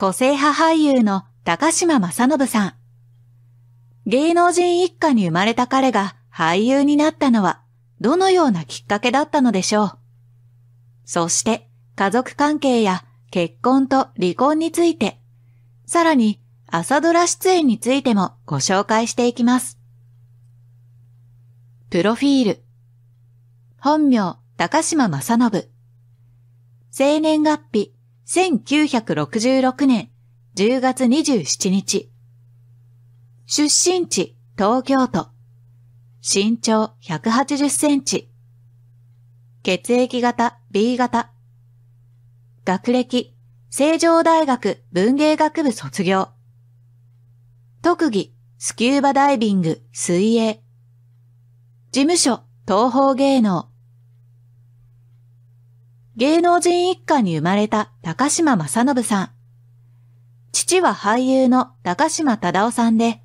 個性派俳優の高島正信さん。芸能人一家に生まれた彼が俳優になったのは、どのようなきっかけだったのでしょう。そして、家族関係や結婚と離婚について、さらに朝ドラ出演についてもご紹介していきます。プロフィール。本名、高島正信。生年月日、1966年10月27日。出身地、東京都。身長180センチ。血液型 B 型。学歴、成城大学文芸学部卒業。特技、スキューバダイビング、水泳。事務所、東方芸能。芸能人一家に生まれた高島正信さん。父は俳優の高島忠夫さんで、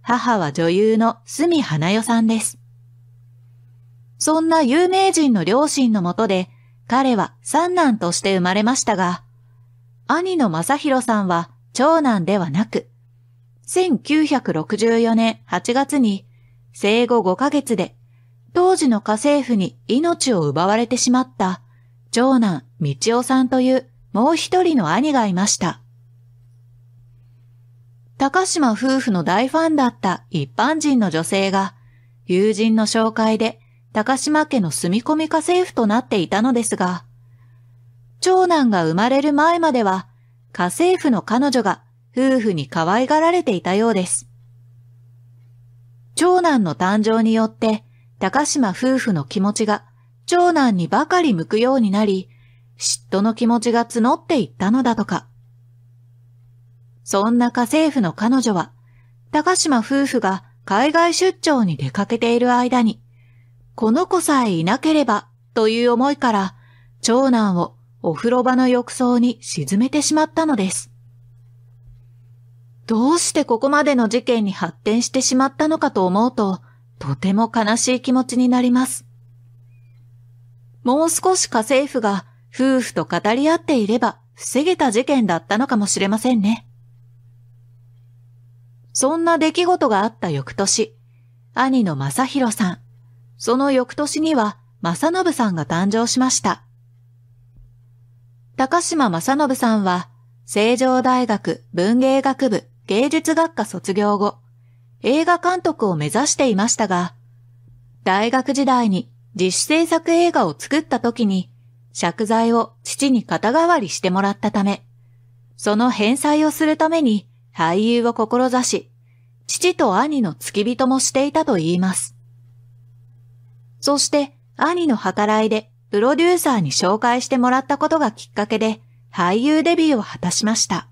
母は女優の隅花代さんです。そんな有名人の両親のもとで、彼は三男として生まれましたが、兄の正宏さんは長男ではなく、1964年8月に生後5ヶ月で当時の家政婦に命を奪われてしまった長男、道夫さんというもう一人の兄がいました。高島夫婦の大ファンだった一般人の女性が、友人の紹介で高島家の住み込み家政婦となっていたのですが、長男が生まれる前までは、家政婦の彼女が夫婦に可愛がられていたようです。長男の誕生によって、高島夫婦の気持ちが長男にばかり向くようになり、嫉妬の気持ちが募っていったのだとか。そんな家政婦の彼女は、高島夫婦が海外出張に出かけている間に、この子さえいなければという思いから、長男をお風呂場の浴槽に沈めてしまったのです。どうしてここまでの事件に発展してしまったのかと思うと、とても悲しい気持ちになります。もう少し家政婦が夫婦と語り合っていれば防げた事件だったのかもしれませんね。そんな出来事があった翌年、兄の正宏さん、その翌年には正信さんが誕生しました。高島正信さんは、成城大学文芸学部芸術学科卒業後、映画監督を目指していましたが、大学時代に自主制作映画を作った時に、借財を父に肩代わりしてもらったため、その返済をするために俳優を志し、父と兄の付き人もしていたと言います。そして兄の計らいでプロデューサーに紹介してもらったことがきっかけで俳優デビューを果たしました。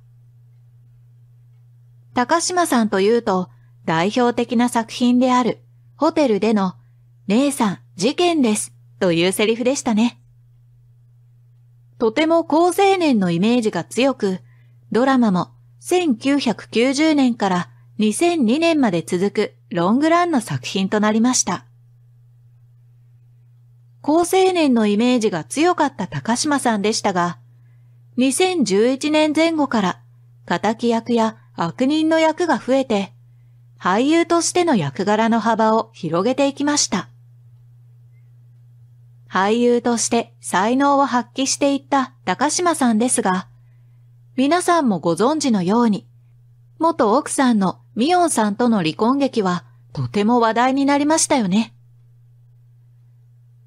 高島さんというと代表的な作品であるホテルでの姉さん事件です、というセリフでしたね。とても高青年のイメージが強く、ドラマも1990年から2002年まで続くロングランの作品となりました。高青年のイメージが強かった高島さんでしたが、2011年前後から仇役や悪人の役が増えて、俳優としての役柄の幅を広げていきました。俳優として才能を発揮していった高島さんですが、皆さんもご存知のように、元奥さんのミヨンさんとの離婚劇はとても話題になりましたよね。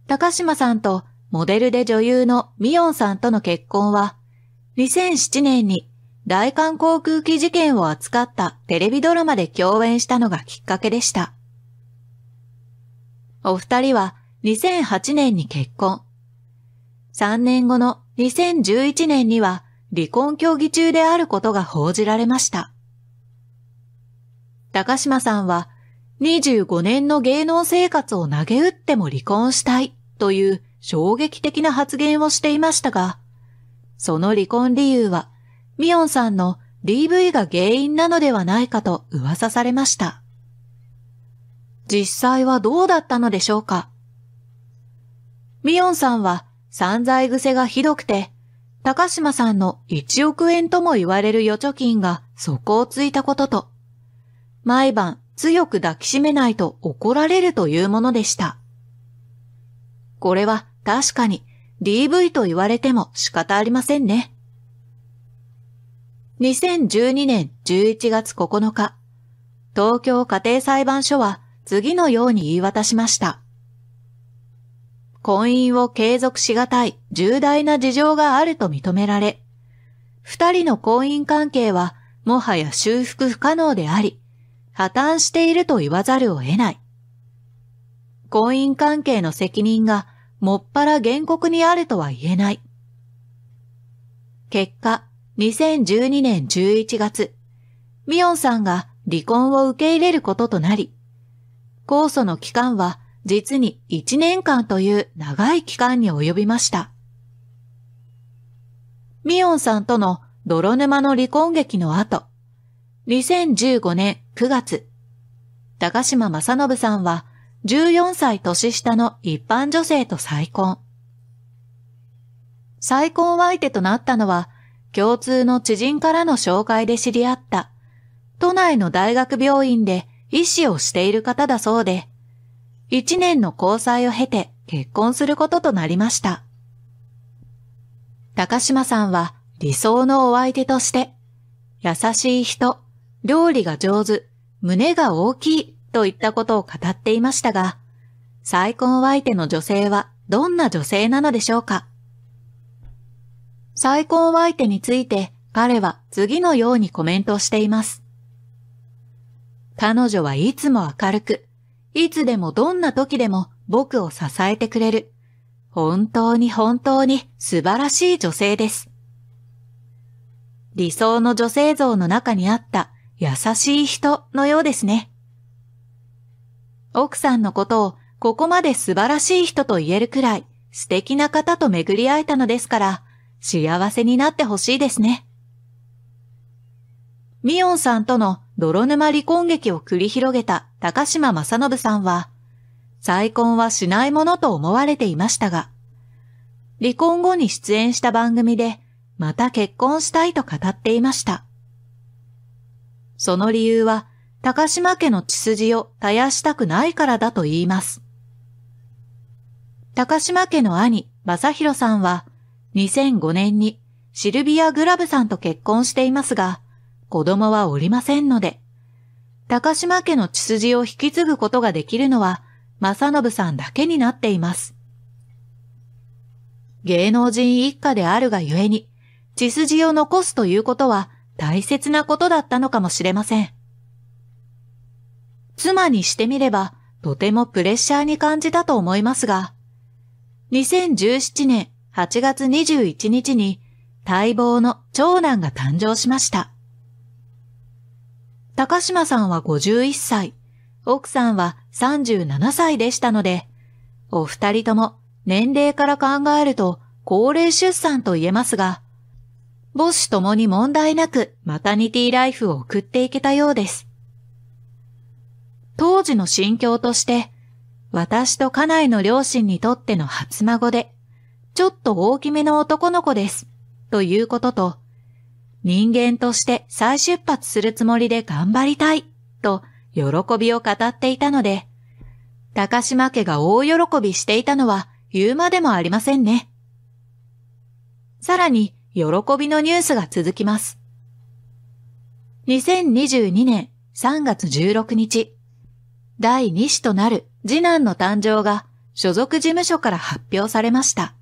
高島さんとモデルで女優のミヨンさんとの結婚は、2007年に大韓航空機事件を扱ったテレビドラマで共演したのがきっかけでした。お二人は2008年に結婚。3年後の2011年には離婚協議中であることが報じられました。高島さんは25年の芸能生活を投げ打っても離婚したいという衝撃的な発言をしていましたが、その離婚理由は、ミヨンさんの DV が原因なのではないかと噂されました。実際はどうだったのでしょうかミヨンさんは散財癖がひどくて、高島さんの1億円とも言われる預貯金が底をついたことと、毎晩強く抱きしめないと怒られるというものでした。これは確かに DV と言われても仕方ありませんね。2012年11月9日、東京家庭裁判所は次のように言い渡しました。婚姻を継続しがたい重大な事情があると認められ、二人の婚姻関係はもはや修復不可能であり、破綻していると言わざるを得ない。婚姻関係の責任がもっぱら原告にあるとは言えない。結果、2012年11月、ミヨンさんが離婚を受け入れることとなり、控訴の期間は実に1年間という長い期間に及びました。ミヨンさんとの泥沼の離婚劇の後、2015年9月、高島正信さんは14歳年下の一般女性と再婚。再婚相手となったのは、共通の知人からの紹介で知り合った、都内の大学病院で医師をしている方だそうで、1年の交際を経て結婚することとなりました。高島さんは理想のお相手として、優しい人、料理が上手、胸が大きいといったことを語っていましたが、再婚相手の女性はどんな女性なのでしょうか再婚相手について彼は次のようにコメントしています。彼女はいつも明るく、いつでもどんな時でも僕を支えてくれる。本当に本当に素晴らしい女性です。理想の女性像の中にあった優しい人のようですね。奥さんのことをここまで素晴らしい人と言えるくらい素敵な方と巡り会えたのですから幸せになってほしいですね。ミヨンさんとの泥沼離婚劇を繰り広げた高島正信さんは、再婚はしないものと思われていましたが、離婚後に出演した番組で、また結婚したいと語っていました。その理由は、高島家の血筋を絶やしたくないからだと言います。高島家の兄、正宏さんは、2005年にシルビア・グラブさんと結婚していますが、子供はおりませんので、高島家の血筋を引き継ぐことができるのは、正信さんだけになっています。芸能人一家であるがゆえに、血筋を残すということは大切なことだったのかもしれません。妻にしてみれば、とてもプレッシャーに感じたと思いますが、2017年8月21日に待望の長男が誕生しました。高島さんは51歳、奥さんは37歳でしたので、お二人とも年齢から考えると高齢出産と言えますが、母子ともに問題なくマタニティライフを送っていけたようです。当時の心境として、私と家内の両親にとっての初孫で、ちょっと大きめの男の子です、ということと、人間として再出発するつもりで頑張りたい、と喜びを語っていたので、高島家が大喜びしていたのは言うまでもありませんね。さらに、喜びのニュースが続きます。2022年3月16日、第2子となる次男の誕生が所属事務所から発表されました。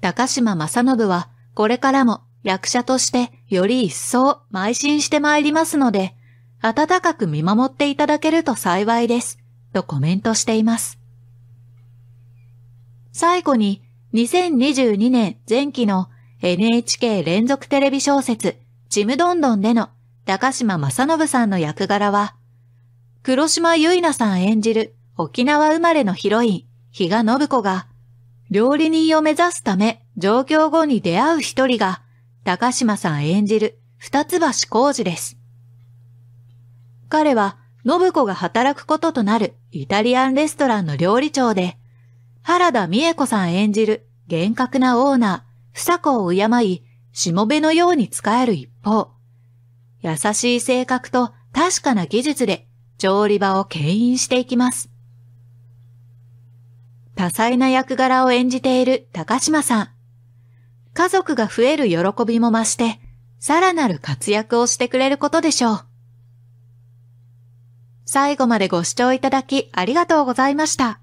高島正信はこれからも役者としてより一層邁進してまいりますので、温かく見守っていただけると幸いです、とコメントしています。最後に、2022年前期の NHK 連続テレビ小説、ちむどんどんでの高島正信さんの役柄は、黒島結菜さん演じる沖縄生まれのヒロイン、比嘉信子が、料理人を目指すため上京後に出会う一人が、高島さん演じる二橋浩二です。彼は信子が働くこととなるイタリアンレストランの料理長で、原田美恵子さん演じる厳格なオーナー、房子を敬い、しもべのように使える一方、優しい性格と確かな技術で調理場を牽引していきます。多彩な役柄を演じている高島さん。家族が増える喜びも増して、さらなる活躍をしてくれることでしょう。最後までご視聴いただきありがとうございました。